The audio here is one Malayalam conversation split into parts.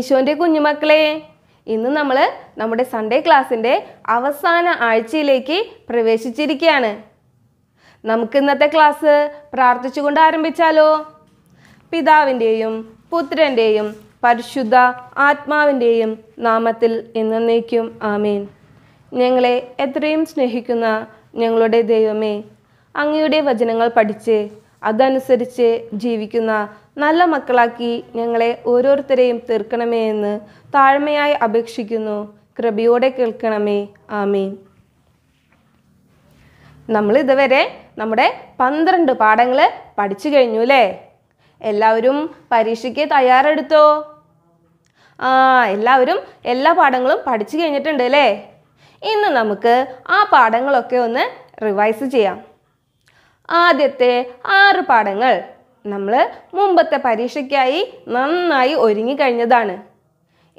ഈശോൻ്റെ കുഞ്ഞുമക്കളെ ഇന്ന് നമ്മൾ നമ്മുടെ സൺഡേ ക്ലാസ്സിൻ്റെ അവസാന ആഴ്ചയിലേക്ക് പ്രവേശിച്ചിരിക്കുകയാണ് നമുക്ക് ഇന്നത്തെ ക്ലാസ് പ്രാർത്ഥിച്ചുകൊണ്ട് ആരംഭിച്ചാലോ പിതാവിൻ്റെയും പുത്രൻ്റെയും പരിശുദ്ധ ആത്മാവിൻ്റെയും നാമത്തിൽ എന്നേക്കും ആമേൻ ഞങ്ങളെ എത്രയും സ്നേഹിക്കുന്ന ഞങ്ങളുടെ ദൈവമേ അങ്ങയുടെ വചനങ്ങൾ പഠിച്ച് അതനുസരിച്ച് ജീവിക്കുന്ന നല്ല മക്കളാക്കി ഞങ്ങളെ ഓരോരുത്തരെയും തീർക്കണമേ എന്ന് താഴ്മയായി അപേക്ഷിക്കുന്നു കൃപയോടെ കേൾക്കണമേ ആമീൻ നമ്മൾ ഇതുവരെ നമ്മുടെ പന്ത്രണ്ട് പാഠങ്ങൾ പഠിച്ചു കഴിഞ്ഞു അല്ലേ എല്ലാവരും പരീക്ഷയ്ക്ക് തയ്യാറെടുത്തോ ആ എല്ലാവരും എല്ലാ പാഠങ്ങളും പഠിച്ചു കഴിഞ്ഞിട്ടുണ്ട് അല്ലേ ഇന്ന് നമുക്ക് ആ പാഠങ്ങളൊക്കെ ഒന്ന് റിവൈസ് ചെയ്യാം ആദ്യത്തെ ആറ് പാഠങ്ങൾ നമ്മൾ മുമ്പത്തെ പരീക്ഷയ്ക്കായി നന്നായി ഒരുങ്ങി കഴിഞ്ഞതാണ്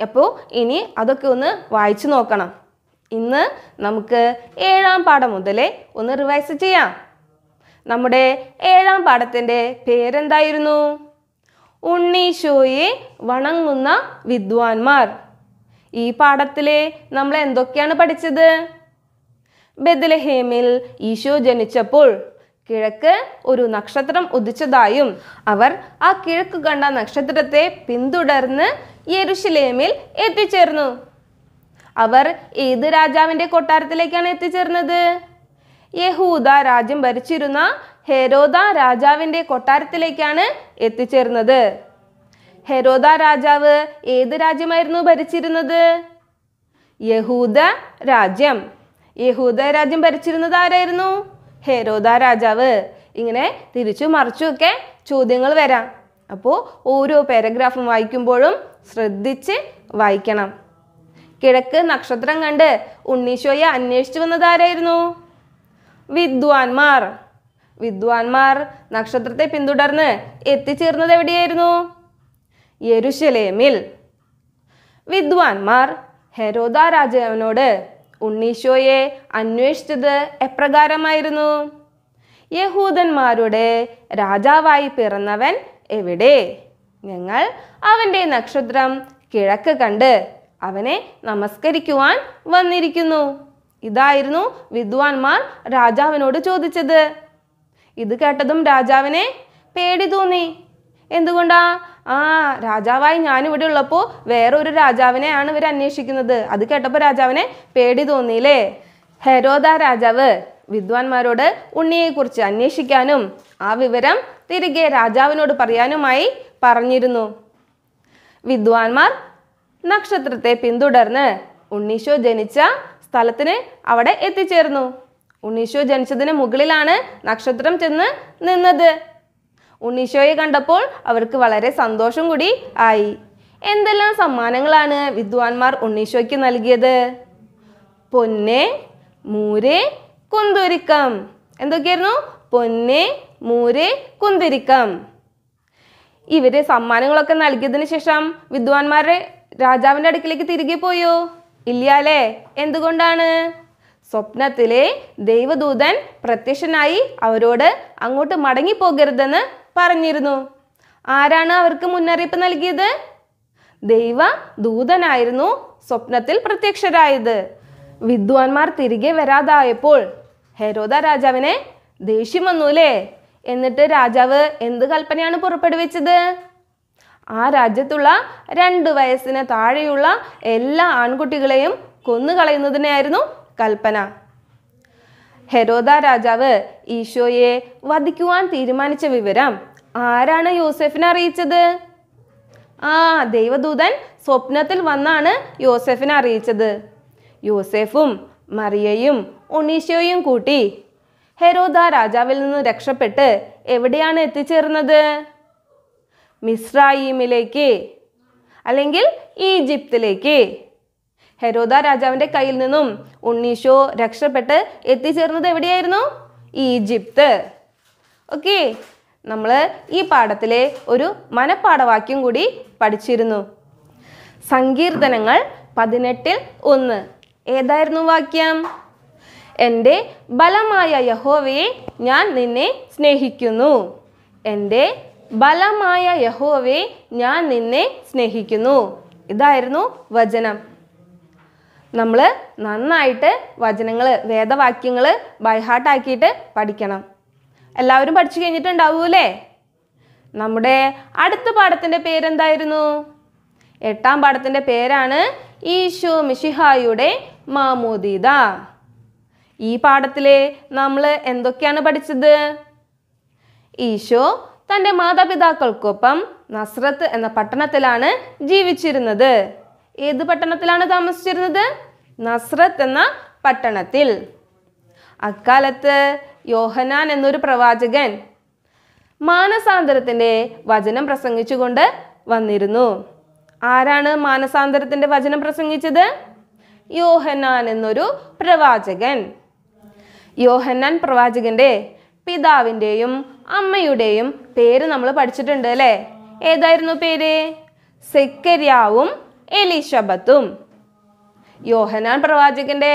അപ്പോൾ ഇനി അതൊക്കെ ഒന്ന് വായിച്ചു നോക്കണം ഇന്ന് നമുക്ക് ഏഴാം പാഠം മുതലേ ഒന്ന് റിവൈസ് ചെയ്യാം നമ്മുടെ ഏഴാം പാഠത്തിൻ്റെ പേരെന്തായിരുന്നു ഉണ്ണീശോയെ വണങ്ങുന്ന വിദ്വാൻമാർ ഈ പാഠത്തിലെ നമ്മൾ എന്തൊക്കെയാണ് പഠിച്ചത് ബദലഹേമിൽ ഈശോ ജനിച്ചപ്പോൾ കിഴക്ക് ഒരു നക്ഷത്രം ഉദിച്ചതായും അവർ ആ കിഴക്ക് കണ്ട നക്ഷത്രത്തെ പിന്തുടർന്ന് യരുഷലേമിൽ എത്തിച്ചേർന്നു അവർ ഏത് രാജാവിൻ്റെ കൊട്ടാരത്തിലേക്കാണ് എത്തിച്ചേർന്നത് യഹൂദ രാജ്യം ഭരിച്ചിരുന്ന ഹെരോദ രാജാവിൻ്റെ കൊട്ടാരത്തിലേക്കാണ് എത്തിച്ചേർന്നത് ഹെരോദ രാജാവ് ഏത് രാജ്യമായിരുന്നു ഭരിച്ചിരുന്നത് യഹൂദ രാജ്യം യഹൂദ രാജ്യം ഭരിച്ചിരുന്നത് ആരായിരുന്നു ഹേരോദ രാജാവ് ഇങ്ങനെ തിരിച്ചു മറിച്ചുമൊക്കെ ചോദ്യങ്ങൾ വരാം അപ്പോൾ ഓരോ പാരഗ്രാഫും വായിക്കുമ്പോഴും ശ്രദ്ധിച്ച് വായിക്കണം കിഴക്ക് നക്ഷത്രം കണ്ട് ഉണ്ണീശോയെ അന്വേഷിച്ചു ആരായിരുന്നു വിദ്വാൻമാർ വിദ്വാൻമാർ നക്ഷത്രത്തെ പിന്തുടർന്ന് എത്തിച്ചേർന്നത് എവിടെയായിരുന്നു യെരുശലേമിൽ വിദ്വാൻമാർ ഹെരോദ രാജാവിനോട് ഉണ്ണീശോയെ അന്വേഷിച്ചത് എപ്രകാരമായിരുന്നു യഹൂദന്മാരുടെ രാജാവായി പിറന്നവൻ എവിടെ ഞങ്ങൾ അവൻ്റെ നക്ഷത്രം കിഴക്ക് കണ്ട് അവനെ നമസ്കരിക്കുവാൻ വന്നിരിക്കുന്നു ഇതായിരുന്നു വിദ്വാൻമാർ രാജാവിനോട് ചോദിച്ചത് ഇത് കേട്ടതും രാജാവിനെ പേടി തോന്നി എന്തുകൊണ്ടാ ആ രാജാവായി ഞാനിവിടെ ഉള്ളപ്പോൾ വേറെ ഒരു രാജാവിനെയാണ് ഇവർ അന്വേഷിക്കുന്നത് അത് കേട്ടപ്പോൾ രാജാവിനെ പേടി തോന്നിയില്ലേ ഹെരോദ രാജാവ് വിദ്വാൻമാരോട് ഉണ്ണിയെക്കുറിച്ച് അന്വേഷിക്കാനും ആ വിവരം തിരികെ രാജാവിനോട് പറയാനുമായി പറഞ്ഞിരുന്നു വിദ്വാൻമാർ നക്ഷത്രത്തെ പിന്തുടർന്ന് ഉണ്ണീശോ ജനിച്ച സ്ഥലത്തിന് അവിടെ എത്തിച്ചേർന്നു ഉണ്ണീശോ ജനിച്ചതിന് മുകളിലാണ് നക്ഷത്രം ചെന്ന് നിന്നത് ഉണ്ണീശോയെ കണ്ടപ്പോൾ അവർക്ക് വളരെ സന്തോഷം കൂടി ആയി എന്തെല്ലാം സമ്മാനങ്ങളാണ് വിദ്വാൻമാർ ഉണ്ണീശോയ്ക്ക് നൽകിയത് പൊന്നെ മൂരെ കുന്തുരിക്കം എന്തൊക്കെയായിരുന്നു പൊന്നെ മൂരെ കുന്തിരിക്കം ഇവര് സമ്മാനങ്ങളൊക്കെ നൽകിയതിന് ശേഷം വിദ്വാൻമാരെ രാജാവിൻ്റെ അടുക്കിലേക്ക് തിരികെ പോയോ ഇല്ലാലേ എന്തുകൊണ്ടാണ് സ്വപ്നത്തിലെ ദൈവദൂതൻ പ്രത്യക്ഷനായി അവരോട് അങ്ങോട്ട് മടങ്ങിപ്പോകരുതെന്ന് പറഞ്ഞിരുന്നു ആരാണ് അവർക്ക് മുന്നറിയിപ്പ് നൽകിയത് ദൈവ ദൂതനായിരുന്നു സ്വപ്നത്തിൽ പ്രത്യക്ഷരായത് വിദ്വാൻമാർ തിരികെ വരാതായപ്പോൾ ഹെരോദ രാജാവിനെ ദേഷ്യം വന്നൂലേ എന്നിട്ട് രാജാവ് എന്ത് കൽപ്പനയാണ് പുറപ്പെടുവിച്ചത് ആ രാജ്യത്തുള്ള രണ്ട് വയസ്സിന് താഴെയുള്ള എല്ലാ ആൺകുട്ടികളെയും കൊന്നുകളയുന്നതിനായിരുന്നു കൽപ്പന ഹെരോദ രാജാവ് ഈശോയെ വധിക്കുവാൻ തീരുമാനിച്ച വിവരം ആരാണ് യോസെഫിനെ അറിയിച്ചത് ആ ദൈവദൂതൻ സ്വപ്നത്തിൽ വന്നാണ് യോസെഫിനെ അറിയിച്ചത് യോസെഫും മറിയയും ഒണീശോയും കൂട്ടി ഹെരോദ രാജാവിൽ നിന്ന് രക്ഷപ്പെട്ട് എവിടെയാണ് എത്തിച്ചേർന്നത് മിസ്രായിമിലേക്ക് അല്ലെങ്കിൽ ഈജിപ്തിലേക്ക് ഹെരോദ രാജാവിന്റെ കയ്യിൽ നിന്നും ഉണ്ണീഷോ രക്ഷപ്പെട്ട് എത്തിച്ചേർന്നത് എവിടെയായിരുന്നു ഈജിപ്ത് ഓക്കെ നമ്മൾ ഈ പാഠത്തിലെ ഒരു മനപ്പാഠവാക്യം കൂടി പഠിച്ചിരുന്നു സങ്കീർത്തനങ്ങൾ പതിനെട്ടിൽ ഒന്ന് ഏതായിരുന്നു വാക്യം എൻ്റെ ബലമായ യഹോവയെ ഞാൻ നിന്നെ സ്നേഹിക്കുന്നു എൻ്റെ ബലമായ യഹോവയെ ഞാൻ നിന്നെ സ്നേഹിക്കുന്നു ഇതായിരുന്നു വചനം നമ്മൾ നന്നായിട്ട് വചനങ്ങൾ വേദവാക്യങ്ങൾ ബൈഹാർട്ടാക്കിയിട്ട് പഠിക്കണം എല്ലാവരും പഠിച്ചു കഴിഞ്ഞിട്ടുണ്ടാവൂലേ നമ്മുടെ അടുത്ത പാഠത്തിൻ്റെ പേരെന്തായിരുന്നു എട്ടാം പാഠത്തിൻ്റെ പേരാണ് ഈശു മിഷിഹായുടെ മാമോദീത ഈ പാഠത്തിൽ നമ്മൾ എന്തൊക്കെയാണ് പഠിച്ചത് ഈശോ തൻ്റെ മാതാപിതാക്കൾക്കൊപ്പം നസ്രത്ത് എന്ന പട്ടണത്തിലാണ് ജീവിച്ചിരുന്നത് ഏത് പട്ടണത്തിലാണ് താമസിച്ചിരുന്നത് നസ്രത്ത് എന്ന പട്ടണത്തിൽ അക്കാലത്ത് യോഹനാൻ എന്നൊരു പ്രവാചകൻ മാനസാന്തരത്തിൻ്റെ വചനം പ്രസംഗിച്ചുകൊണ്ട് വന്നിരുന്നു ആരാണ് മാനസാന്തരത്തിൻ്റെ വചനം പ്രസംഗിച്ചത് യോഹനാൻ എന്നൊരു പ്രവാചകൻ യോഹന്നാൻ പ്രവാചകന്റെ പിതാവിൻ്റെയും അമ്മയുടെയും പേര് നമ്മൾ പഠിച്ചിട്ടുണ്ട് അല്ലേ ഏതായിരുന്നു പേര് സെക്കരിയാവും എലിശബത്തും യോഹനാൻ പ്രവാചകന്റെ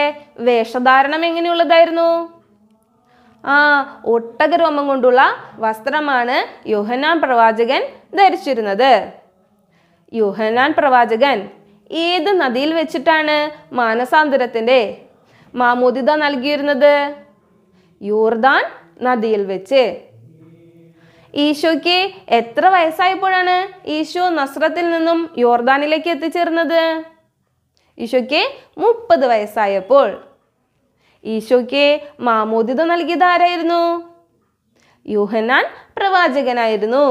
വേഷധാരണം എങ്ങനെയുള്ളതായിരുന്നു ആ രോമം കൊണ്ടുള്ള വസ്ത്രമാണ് യോഹനാൻ പ്രവാചകൻ ധരിച്ചിരുന്നത് യോഹനാൻ പ്രവാചകൻ ഏത് നദിയിൽ വെച്ചിട്ടാണ് മാനസാന്തരത്തിൻ്റെ മാമോദിത നൽകിയിരുന്നത് യോർദാൻ നദിയിൽ വെച്ച് ഈശോയ്ക്ക് എത്ര വയസ്സായപ്പോഴാണ് ഈശോ നസ്രത്തിൽ നിന്നും യോർദാനിലേക്ക് എത്തിച്ചേർന്നത് ഈശോയ്ക്ക് മുപ്പത് വയസ്സായപ്പോൾ ഈശോയ്ക്ക് മാമോദിത നൽകിയത് ആരായിരുന്നു യൂഹനാൻ പ്രവാചകനായിരുന്നു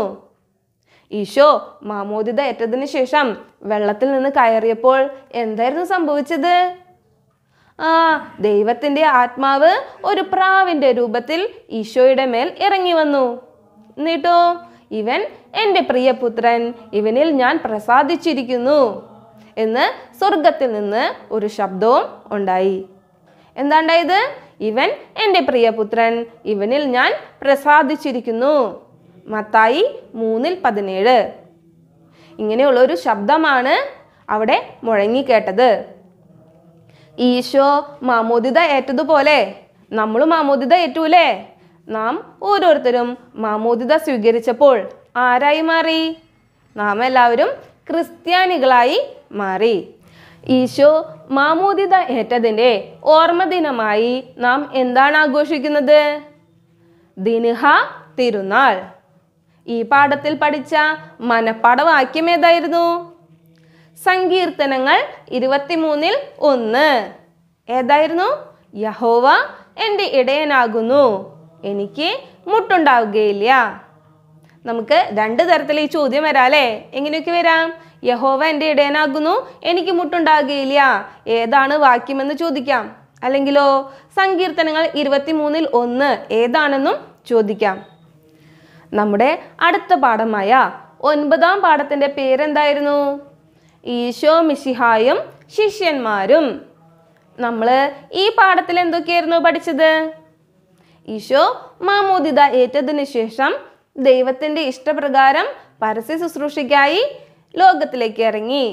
ഈശോ മാമോദിത ഏറ്റതിന് ശേഷം വെള്ളത്തിൽ നിന്ന് കയറിയപ്പോൾ എന്തായിരുന്നു സംഭവിച്ചത് ആ ദൈവത്തിൻ്റെ ആത്മാവ് ഒരു പ്രാവിൻ്റെ രൂപത്തിൽ ഈശോയുടെ മേൽ ഇറങ്ങി വന്നു എന്നിട്ടോ ഇവൻ എൻ്റെ പ്രിയപുത്രൻ ഇവനിൽ ഞാൻ പ്രസാദിച്ചിരിക്കുന്നു എന്ന് സ്വർഗത്തിൽ നിന്ന് ഒരു ശബ്ദവും ഉണ്ടായി എന്താണ്ടായത് ഇവൻ എൻ്റെ പ്രിയപുത്രൻ ഇവനിൽ ഞാൻ പ്രസാദിച്ചിരിക്കുന്നു മത്തായി മൂന്നിൽ പതിനേഴ് ഇങ്ങനെയുള്ള ഒരു ശബ്ദമാണ് അവിടെ മുഴങ്ങിക്കേട്ടത് ഈശോ മാമോദിത ഏറ്റതുപോലെ നമ്മളും മാമോദിത ഏറ്റൂലേ നാം ഓരോരുത്തരും മാമോദിത സ്വീകരിച്ചപ്പോൾ ആരായി മാറി നാം എല്ലാവരും ക്രിസ്ത്യാനികളായി മാറി ഈശോ മാമോദിത ഏറ്റതിൻ്റെ ഓർമ്മ ദിനമായി നാം എന്താണ് ആഘോഷിക്കുന്നത് ദിനഹ തിരുനാൾ ഈ പാഠത്തിൽ പഠിച്ച മനപ്പാഠവാക്യം ഏതായിരുന്നു സങ്കീർത്തനങ്ങൾ ഇരുപത്തിമൂന്നിൽ ഒന്ന് ഏതായിരുന്നു യഹോവ എൻ്റെ ഇടയനാകുന്നു എനിക്ക് മുട്ടുണ്ടാവുകയില്ല നമുക്ക് രണ്ട് തരത്തിൽ ഈ ചോദ്യം വരാം അല്ലേ എങ്ങനെയൊക്കെ വരാം യഹോവ എൻ്റെ ഇടയനാകുന്നു എനിക്ക് മുട്ടുണ്ടാകുകയില്ല ഏതാണ് വാക്യമെന്ന് ചോദിക്കാം അല്ലെങ്കിലോ സങ്കീർത്തനങ്ങൾ മൂന്നിൽ ഒന്ന് ഏതാണെന്നും ചോദിക്കാം നമ്മുടെ അടുത്ത പാഠമായ ഒൻപതാം പാഠത്തിൻ്റെ പേരെന്തായിരുന്നു ഈശോ മിശിഹായും ശിഷ്യന്മാരും നമ്മൾ ഈ പാഠത്തിൽ എന്തൊക്കെയായിരുന്നു പഠിച്ചത് ഈശോ മാമോദിത ഏറ്റതിനു ശേഷം ദൈവത്തിൻ്റെ ഇഷ്ടപ്രകാരം പരസ്യ ശുശ്രൂഷയ്ക്കായി ലോകത്തിലേക്ക് ഇറങ്ങി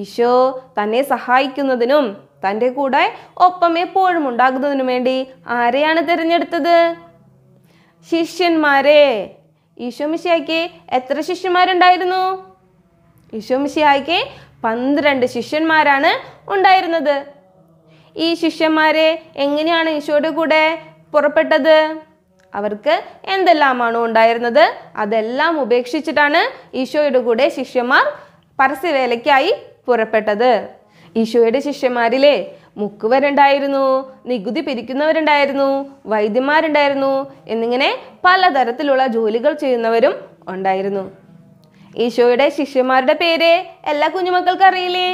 ഈശോ തന്നെ സഹായിക്കുന്നതിനും തൻ്റെ കൂടെ ഒപ്പം എപ്പോഴും ഉണ്ടാകുന്നതിനു വേണ്ടി ആരെയാണ് തിരഞ്ഞെടുത്തത് ശിഷ്യന്മാരെ ഈശോ മിശിയാക്ക് എത്ര ശിഷ്യന്മാരുണ്ടായിരുന്നു മിശിയാക്ക് പന്ത്രണ്ട് ശിഷ്യന്മാരാണ് ഉണ്ടായിരുന്നത് ഈ ശിഷ്യന്മാരെ എങ്ങനെയാണ് ഈശോയുടെ കൂടെ പുറപ്പെട്ടത് അവർക്ക് എന്തെല്ലാമാണോ ഉണ്ടായിരുന്നത് അതെല്ലാം ഉപേക്ഷിച്ചിട്ടാണ് ഈശോയുടെ കൂടെ ശിഷ്യന്മാർ പരസ്യവേലയ്ക്കായി പുറപ്പെട്ടത് ഈശോയുടെ ശിഷ്യന്മാരിലെ മുക്കുവരുണ്ടായിരുന്നു നികുതി പിരിക്കുന്നവരുണ്ടായിരുന്നു വൈദ്യന്മാരുണ്ടായിരുന്നു എന്നിങ്ങനെ പലതരത്തിലുള്ള ജോലികൾ ചെയ്യുന്നവരും ഉണ്ടായിരുന്നു ഈശോയുടെ ശിഷ്യന്മാരുടെ പേര് എല്ലാ കുഞ്ഞുമക്കൾക്കും അറിയില്ലേ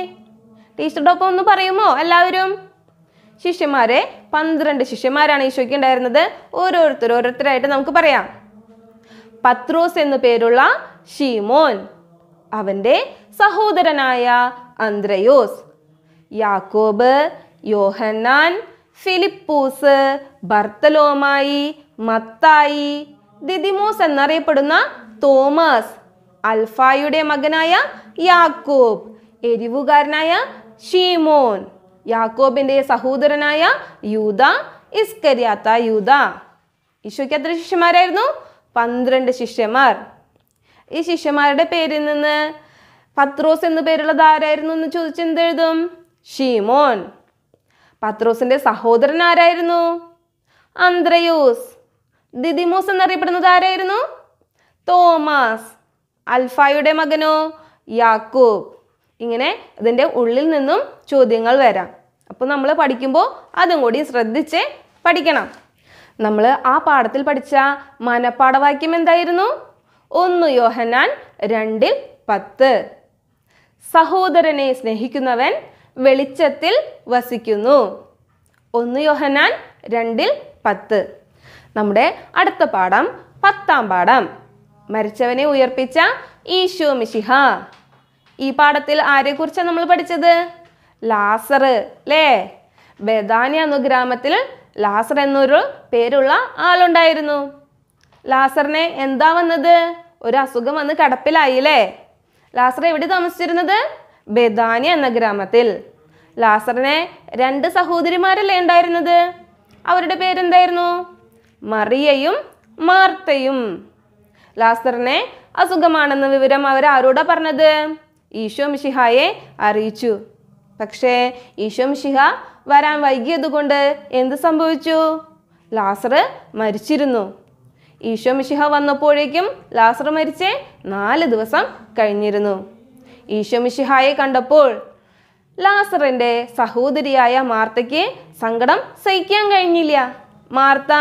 ടീച്ചറുടെ ഒപ്പം ഒന്ന് പറയുമോ എല്ലാവരും ശിഷ്യന്മാരെ പന്ത്രണ്ട് ശിഷ്യന്മാരാണ് ഈശോയ്ക്ക് ഉണ്ടായിരുന്നത് ഓരോരുത്തർ ഓരോരുത്തരായിട്ട് നമുക്ക് പറയാം പത്രോസ് എന്നു പേരുള്ള ഷീമോൻ അവൻ്റെ സഹോദരനായ അന്ത്രയോസ് യാക്കോബ് യോഹന്നാൻ ഫിലിപ്പൂസ് ബർത്തലോമായി മത്തായി ദിദിമോസ് എന്നറിയപ്പെടുന്ന തോമസ് അൽഫായുടെ മകനായ യാക്കോബ് എരിവുകാരനായ ഷീമോൻ യാക്കോബിന്റെ സഹോദരനായ യൂത ഇസ്കരിയാത്ത യൂത ഈശോയ്ക്ക് എത്ര ശിഷ്യന്മാരായിരുന്നു പന്ത്രണ്ട് ശിഷ്യന്മാർ ഈ ശിഷ്യന്മാരുടെ പേരിൽ നിന്ന് പത്രോസ് എന്ന് പേരുള്ളത് ആരായിരുന്നു എന്ന് ചോദിച്ചെന്തെഴുതും ഷീമോൻ പത്രോസിന്റെ സഹോദരൻ ആരായിരുന്നു അന്ത്രയോസ് ദിദിമോസ് എന്നറിയപ്പെടുന്നത് ആരായിരുന്നു തോമസ് അൽഫായുടെ മകനോ യാക്കൂബ് ഇങ്ങനെ ഇതിൻ്റെ ഉള്ളിൽ നിന്നും ചോദ്യങ്ങൾ വരാം അപ്പോൾ നമ്മൾ പഠിക്കുമ്പോൾ അതും കൂടി ശ്രദ്ധിച്ച് പഠിക്കണം നമ്മൾ ആ പാഠത്തിൽ പഠിച്ച മനപ്പാഠവാക്യം എന്തായിരുന്നു ഒന്ന് യോഹനാൻ രണ്ടിൽ പത്ത് സഹോദരനെ സ്നേഹിക്കുന്നവൻ വെളിച്ചത്തിൽ വസിക്കുന്നു ഒന്ന് യോഹനാൻ രണ്ടിൽ പത്ത് നമ്മുടെ അടുത്ത പാഠം പത്താം പാഠം മരിച്ചവനെ ഉയർപ്പിച്ച ഈശോ മിശിഹ ഈ പാഠത്തിൽ ആരെക്കുറിച്ചാണ് നമ്മൾ പഠിച്ചത് ലാസർ അല്ലേ ബദാനി എന്ന ഗ്രാമത്തിൽ ലാസർ എന്നൊരു പേരുള്ള ആളുണ്ടായിരുന്നു ലാസറിനെ എന്താ വന്നത് ഒരു അസുഖം വന്ന് കിടപ്പിലായില്ലേ ലാസർ എവിടെ താമസിച്ചിരുന്നത് ബദാനി എന്ന ഗ്രാമത്തിൽ ലാസറിനെ രണ്ട് സഹോദരിമാരല്ലേ ഉണ്ടായിരുന്നത് അവരുടെ പേരെന്തായിരുന്നു മറിയയും മാർത്തയും ലാസറിനെ അസുഖമാണെന്ന വിവരം അവരാരോടാ പറഞ്ഞത് ഈശോ മിഷിഹായെ അറിയിച്ചു പക്ഷേ ശിഹ വരാൻ വൈകിയതുകൊണ്ട് എന്ത് സംഭവിച്ചു ലാസർ മരിച്ചിരുന്നു ഈശോമിശിഹ വന്നപ്പോഴേക്കും ലാസർ മരിച്ച് നാല് ദിവസം കഴിഞ്ഞിരുന്നു മിശിഹായെ കണ്ടപ്പോൾ ലാസറിൻ്റെ സഹോദരിയായ മാർത്തയ്ക്ക് സങ്കടം സഹിക്കാൻ കഴിഞ്ഞില്ല മാർത്ത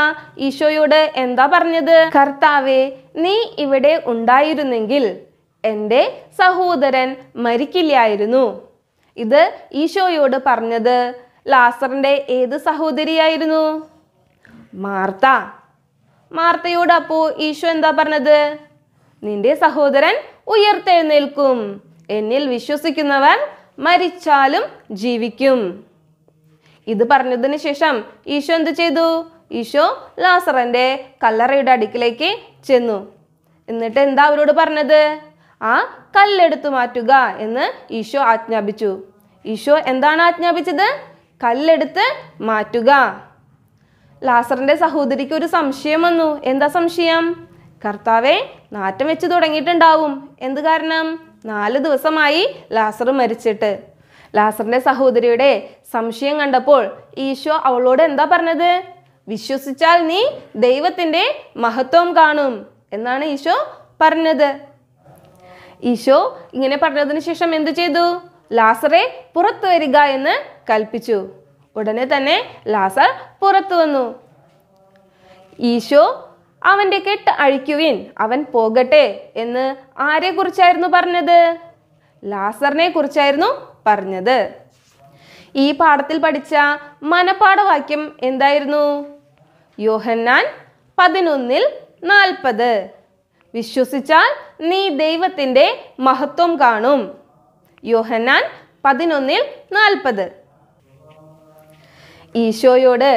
ഈശോയോട് എന്താ പറഞ്ഞത് കർത്താവെ നീ ഇവിടെ ഉണ്ടായിരുന്നെങ്കിൽ എൻ്റെ സഹോദരൻ മരിക്കില്ലായിരുന്നു ഇത് ഈശോയോട് പറഞ്ഞത് ലാസറിൻ്റെ ഏത് സഹോദരിയായിരുന്നു മാർത്ത മാർത്തയോട് അപ്പോൾ ഈശോ എന്താ പറഞ്ഞത് നിന്റെ സഹോദരൻ ഉയർത്തെഴുന്നേൽക്കും എന്നിൽ വിശ്വസിക്കുന്നവൻ മരിച്ചാലും ജീവിക്കും ഇത് പറഞ്ഞതിന് ശേഷം ഈശോ എന്ത് ചെയ്തു ഈശോ ലാസറിൻ്റെ കല്ലറയുടെ അടുക്കിലേക്ക് ചെന്നു എന്നിട്ട് എന്താ അവരോട് പറഞ്ഞത് ആ കല്ലെടുത്തു മാറ്റുക എന്ന് ഈശോ ആജ്ഞാപിച്ചു ഈശോ എന്താണ് ആജ്ഞാപിച്ചത് കല്ലെടുത്ത് മാറ്റുക ലാസറിൻ്റെ സഹോദരിക്ക് ഒരു സംശയം വന്നു എന്താ സംശയം കർത്താവെ നാറ്റം വെച്ച് തുടങ്ങിയിട്ടുണ്ടാവും എന്ത് കാരണം നാല് ദിവസമായി ലാസർ മരിച്ചിട്ട് ലാസറിൻ്റെ സഹോദരിയുടെ സംശയം കണ്ടപ്പോൾ ഈശോ അവളോട് എന്താ പറഞ്ഞത് വിശ്വസിച്ചാൽ നീ ദൈവത്തിൻ്റെ മഹത്വം കാണും എന്നാണ് ഈശോ പറഞ്ഞത് ഈശോ ഇങ്ങനെ പറഞ്ഞതിന് ശേഷം എന്ത് ചെയ്തു ലാസറെ പുറത്തു വരിക എന്ന് കൽപ്പിച്ചു ഉടനെ തന്നെ ലാസർ പുറത്തു വന്നു ഈശോ അവന്റെ കെട്ട് അഴിക്കുവിൻ അവൻ പോകട്ടെ എന്ന് ആരെക്കുറിച്ചായിരുന്നു പറഞ്ഞത് ലാസറിനെ കുറിച്ചായിരുന്നു പറഞ്ഞത് ഈ പാഠത്തിൽ പഠിച്ച മനപ്പാഠവാക്യം എന്തായിരുന്നു യോഹന്നാൻ പതിനൊന്നിൽ നാൽപ്പത് വിശ്വസിച്ചാൽ നീ ദൈവത്തിൻ്റെ മഹത്വം കാണും യോഹന്നാൻ പതിനൊന്നിൽ നാൽപ്പത് ഈശോയോട്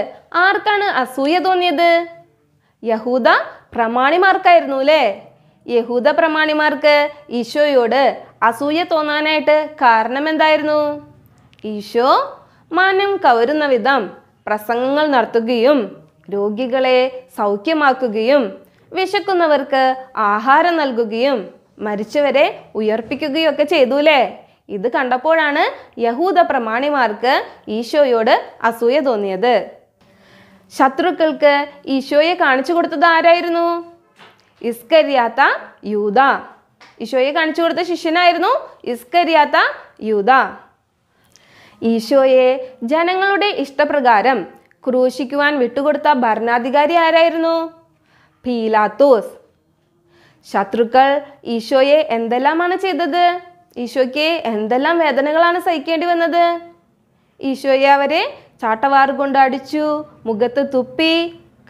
ആർക്കാണ് അസൂയ തോന്നിയത് യഹൂദ പ്രമാണിമാർക്കായിരുന്നു അല്ലേ യഹൂദ പ്രമാണിമാർക്ക് ഈശോയോട് അസൂയ തോന്നാനായിട്ട് കാരണം എന്തായിരുന്നു ഈശോ മാനം കവരുന്ന വിധം പ്രസംഗങ്ങൾ നടത്തുകയും രോഗികളെ സൗഖ്യമാക്കുകയും വിശക്കുന്നവർക്ക് ആഹാരം നൽകുകയും മരിച്ചവരെ ഉയർപ്പിക്കുകയും ഒക്കെ ചെയ്തു അല്ലേ ഇത് കണ്ടപ്പോഴാണ് യഹൂദ പ്രമാണിമാർക്ക് ഈശോയോട് അസൂയ തോന്നിയത് ശത്രുക്കൾക്ക് ഈശോയെ കാണിച്ചു കൊടുത്തത് ആരായിരുന്നു ഇസ്കരിയാത്ത യൂത ഈശോയെ കാണിച്ചു കൊടുത്ത ശിഷ്യനായിരുന്നു ഇസ്കരിയാത്ത യൂത ഈശോയെ ജനങ്ങളുടെ ഇഷ്ടപ്രകാരം ക്രൂശിക്കുവാൻ വിട്ടുകൊടുത്ത ഭരണാധികാരി ആരായിരുന്നു പീലാത്തോസ് ശത്രുക്കൾ ഈശോയെ എന്തെല്ലാമാണ് ചെയ്തത് ഈശോയ്ക്ക് എന്തെല്ലാം വേദനകളാണ് സഹിക്കേണ്ടി വന്നത് ഈശോയെ അവരെ ചാട്ടവാറുകൊണ്ട് അടിച്ചു മുഖത്ത് തുപ്പി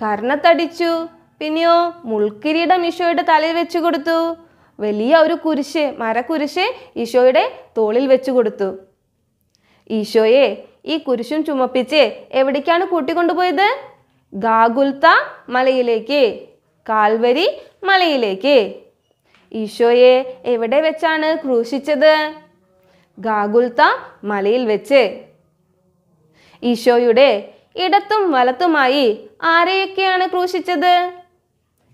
കർണത്തടിച്ചു പിന്നെയോ മുൾക്കിരീടം ഈശോയുടെ തലയിൽ വെച്ചു കൊടുത്തു വലിയ ഒരു കുരിശ് മരക്കുരിശ് ഈശോയുടെ തോളിൽ വെച്ചു കൊടുത്തു ഈശോയെ ഈ കുരിശും ചുമപ്പിച്ച് എവിടേക്കാണ് കൂട്ടിക്കൊണ്ടുപോയത് ഗാഗുൽത്ത മലയിലേക്ക് കാൽവരി മലയിലേക്ക് ഈശോയെ എവിടെ വെച്ചാണ് ക്രൂശിച്ചത് ഗാഗുൽത്ത മലയിൽ വെച്ച് ഈശോയുടെ ഇടത്തും വലത്തുമായി ആരെയൊക്കെയാണ് ക്രൂശിച്ചത്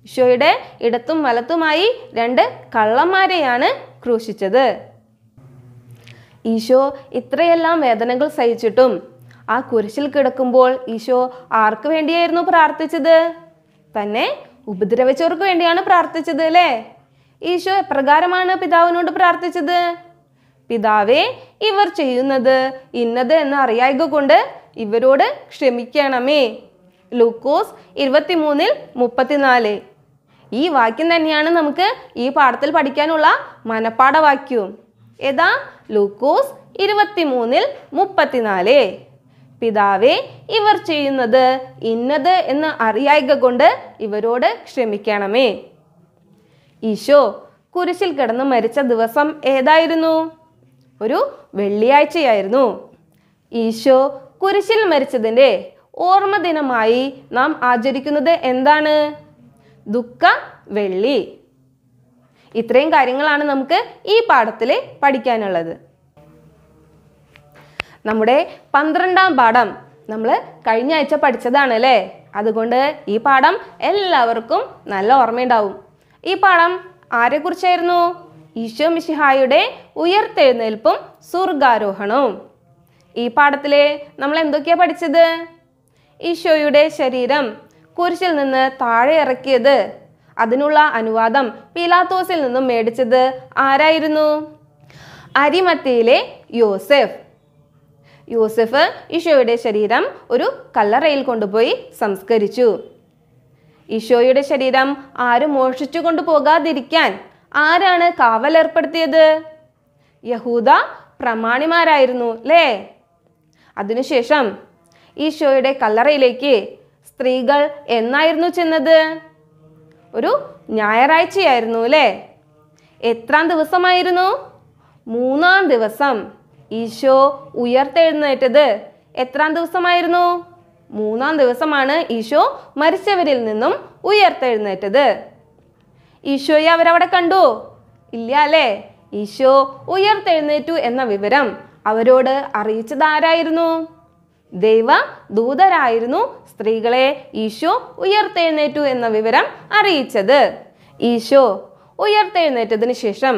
ഈശോയുടെ ഇടത്തും വലത്തുമായി രണ്ട് കള്ളന്മാരെയാണ് ക്രൂശിച്ചത് ഈശോ ഇത്രയെല്ലാം വേദനകൾ സഹിച്ചിട്ടും ആ കുരിശിൽ കിടക്കുമ്പോൾ ഈശോ ആർക്ക് വേണ്ടിയായിരുന്നു പ്രാർത്ഥിച്ചത് തന്നെ ഉപദ്രവിച്ചവർക്ക് വേണ്ടിയാണ് പ്രാർത്ഥിച്ചത് അല്ലേ ഈശോ എപ്രകാരമാണ് പിതാവിനോട് പ്രാർത്ഥിച്ചത് പിതാവേ ഇവർ ചെയ്യുന്നത് ഇന്നത് എന്ന് അറിയായക കൊണ്ട് ഇവരോട് ക്ഷമിക്കണമേ ലൂക്കോസ് മൂന്നിൽ മുപ്പത്തിനാല് ഈ വാക്യം തന്നെയാണ് നമുക്ക് ഈ പാഠത്തിൽ പഠിക്കാനുള്ള മനപ്പാഠവാക്യവും ഏതാ ലൂക്കോസ് മൂന്നിൽ മുപ്പത്തിനാല് പിതാവേ ഇവർ ചെയ്യുന്നത് ഇന്നത് എന്ന് അറിയായക കൊണ്ട് ഇവരോട് ക്ഷമിക്കണമേ ഈശോ കുരിശിൽ കിടന്ന് മരിച്ച ദിവസം ഏതായിരുന്നു ഒരു വെള്ളിയാഴ്ചയായിരുന്നു ഈശോ കുരിശിൽ മരിച്ചതിൻ്റെ ഓർമ്മ ദിനമായി നാം ആചരിക്കുന്നത് എന്താണ് ദുഃഖ വെള്ളി ഇത്രയും കാര്യങ്ങളാണ് നമുക്ക് ഈ പാഠത്തിൽ പഠിക്കാനുള്ളത് നമ്മുടെ പന്ത്രണ്ടാം പാഠം നമ്മൾ കഴിഞ്ഞ ആഴ്ച പഠിച്ചതാണ് അല്ലേ അതുകൊണ്ട് ഈ പാഠം എല്ലാവർക്കും നല്ല ഓർമ്മയുണ്ടാവും ഈ പടം ആരെക്കുറിച്ചായിരുന്നു ഈശോ മിശിഹായുടെ ഉയർത്തെഴുന്നേൽപ്പും സ്വർഗാരോഹണവും ഈ പാഠത്തിലെ നമ്മൾ എന്തൊക്കെയാണ് പഠിച്ചത് ഈശോയുടെ ശരീരം കുരിശിൽ നിന്ന് താഴെ ഇറക്കിയത് അതിനുള്ള അനുവാദം പിലാത്തോസിൽ നിന്നും മേടിച്ചത് ആരായിരുന്നു അരിമത്തിയിലെ യോസെഫ് യൂസഫ് ഈശോയുടെ ശരീരം ഒരു കല്ലറയിൽ കൊണ്ടുപോയി സംസ്കരിച്ചു ഈശോയുടെ ശരീരം ആരും മോഷിച്ചു കൊണ്ടുപോകാതിരിക്കാൻ ആരാണ് കാവൽ ഏർപ്പെടുത്തിയത് യഹൂദ പ്രമാണിമാരായിരുന്നു അല്ലേ അതിനുശേഷം ഈശോയുടെ കല്ലറയിലേക്ക് സ്ത്രീകൾ എന്നായിരുന്നു ചെന്നത് ഒരു ഞായറാഴ്ചയായിരുന്നു അല്ലേ എത്രാം ദിവസമായിരുന്നു മൂന്നാം ദിവസം ഈശോ ഉയർത്തെഴുന്നേറ്റത് എത്രാം ദിവസമായിരുന്നു മൂന്നാം ദിവസമാണ് ഈശോ മരിച്ചവരിൽ നിന്നും ഉയർത്തെഴുന്നേറ്റത് ഈശോയെ അവരവിടെ കണ്ടു ഇല്ല അല്ലേ ഈശോ ഉയർത്തെഴുന്നേറ്റു എന്ന വിവരം അവരോട് അറിയിച്ചതാരായിരുന്നു ദൈവ ദൂതരായിരുന്നു സ്ത്രീകളെ ഈശോ ഉയർത്തെഴുന്നേറ്റു എന്ന വിവരം അറിയിച്ചത് ഈശോ ഉയർത്തെഴുന്നേറ്റതിന് ശേഷം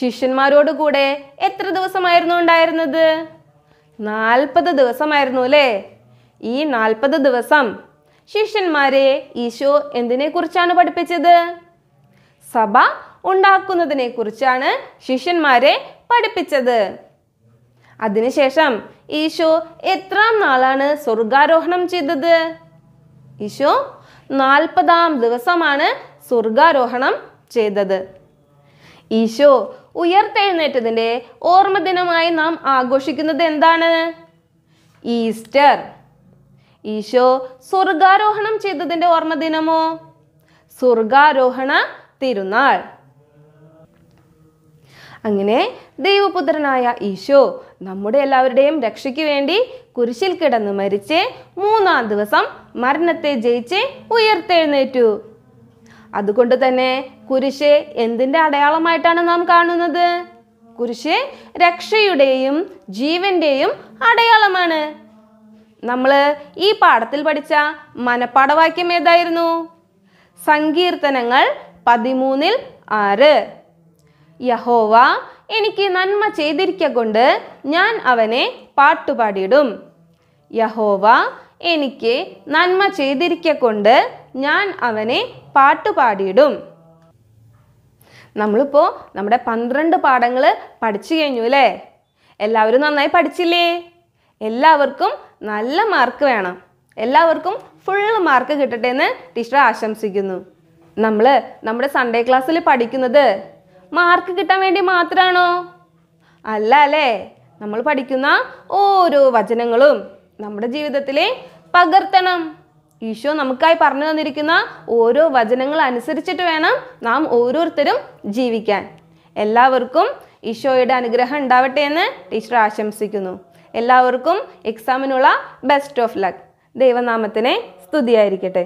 ശിഷ്യന്മാരോടുകൂടെ എത്ര ദിവസമായിരുന്നു ഉണ്ടായിരുന്നത് നാൽപ്പത് ദിവസമായിരുന്നു അല്ലേ ഈ നാൽപ്പത് ദിവസം ശിഷ്യന്മാരെ ഈശോ എന്തിനെക്കുറിച്ചാണ് പഠിപ്പിച്ചത് സഭ ഉണ്ടാക്കുന്നതിനെ കുറിച്ചാണ് ശിഷ്യന്മാരെ പഠിപ്പിച്ചത് അതിനുശേഷം ഈശോ എത്ര നാളാണ് സ്വർഗാരോഹണം ചെയ്തത് ഈശോ നാൽപ്പതാം ദിവസമാണ് സ്വർഗാരോഹണം ചെയ്തത് ഈശോ ഉയർത്തെഴുന്നേറ്റതിൻ്റെ ഓർമ്മ ദിനമായി നാം ആഘോഷിക്കുന്നത് എന്താണ് ഈസ്റ്റർ ഈശോ സ്വർഗാരോഹണം ചെയ്തതിന്റെ ഓർമ്മ ദിനമോ സ്വർഗാരോഹണ തിരുനാൾ അങ്ങനെ ദൈവപുത്രനായ ഈശോ നമ്മുടെ എല്ലാവരുടെയും രക്ഷയ്ക്ക് വേണ്ടി കുരിശിൽ കിടന്ന് മരിച്ച് മൂന്നാം ദിവസം മരണത്തെ ജയിച്ച് ഉയർത്തെഴുന്നേറ്റു അതുകൊണ്ട് തന്നെ കുരിശ് എന്തിൻ്റെ അടയാളമായിട്ടാണ് നാം കാണുന്നത് കുരിശ് രക്ഷയുടെയും ജീവന്റെയും അടയാളമാണ് നമ്മൾ ഈ പാഠത്തിൽ പഠിച്ച മനപ്പാഠവാക്യം ഏതായിരുന്നു സങ്കീർത്തനങ്ങൾ പതിമൂന്നിൽ ആറ് യഹോവ എനിക്ക് നന്മ ചെയ്തിരിക്ക കൊണ്ട് ഞാൻ അവനെ പാട്ടുപാടിയിടും യഹോവ എനിക്ക് നന്മ ചെയ്തിരിക്ക കൊണ്ട് ഞാൻ അവനെ പാട്ടുപാടിയിടും നമ്മളിപ്പോൾ നമ്മുടെ പന്ത്രണ്ട് പാഠങ്ങൾ പഠിച്ചു കഴിഞ്ഞു അല്ലേ എല്ലാവരും നന്നായി പഠിച്ചില്ലേ എല്ലാവർക്കും നല്ല മാർക്ക് വേണം എല്ലാവർക്കും ഫുൾ മാർക്ക് കിട്ടട്ടെ എന്ന് ടീച്ചർ ആശംസിക്കുന്നു നമ്മൾ നമ്മുടെ സൺഡേ ക്ലാസ്സിൽ പഠിക്കുന്നത് മാർക്ക് കിട്ടാൻ വേണ്ടി മാത്രമാണോ അല്ല അല്ലേ നമ്മൾ പഠിക്കുന്ന ഓരോ വചനങ്ങളും നമ്മുടെ ജീവിതത്തിലെ പകർത്തണം ഈശോ നമുക്കായി പറഞ്ഞു തന്നിരിക്കുന്ന ഓരോ വചനങ്ങൾ അനുസരിച്ചിട്ട് വേണം നാം ഓരോരുത്തരും ജീവിക്കാൻ എല്ലാവർക്കും ഈശോയുടെ അനുഗ്രഹം ഉണ്ടാവട്ടെ എന്ന് ടീച്ചർ ആശംസിക്കുന്നു എല്ലാവർക്കും എക്സാമിനുള്ള ബെസ്റ്റ് ഓഫ് ലക്ക് ദൈവനാമത്തിനെ സ്തുതിയായിരിക്കട്ടെ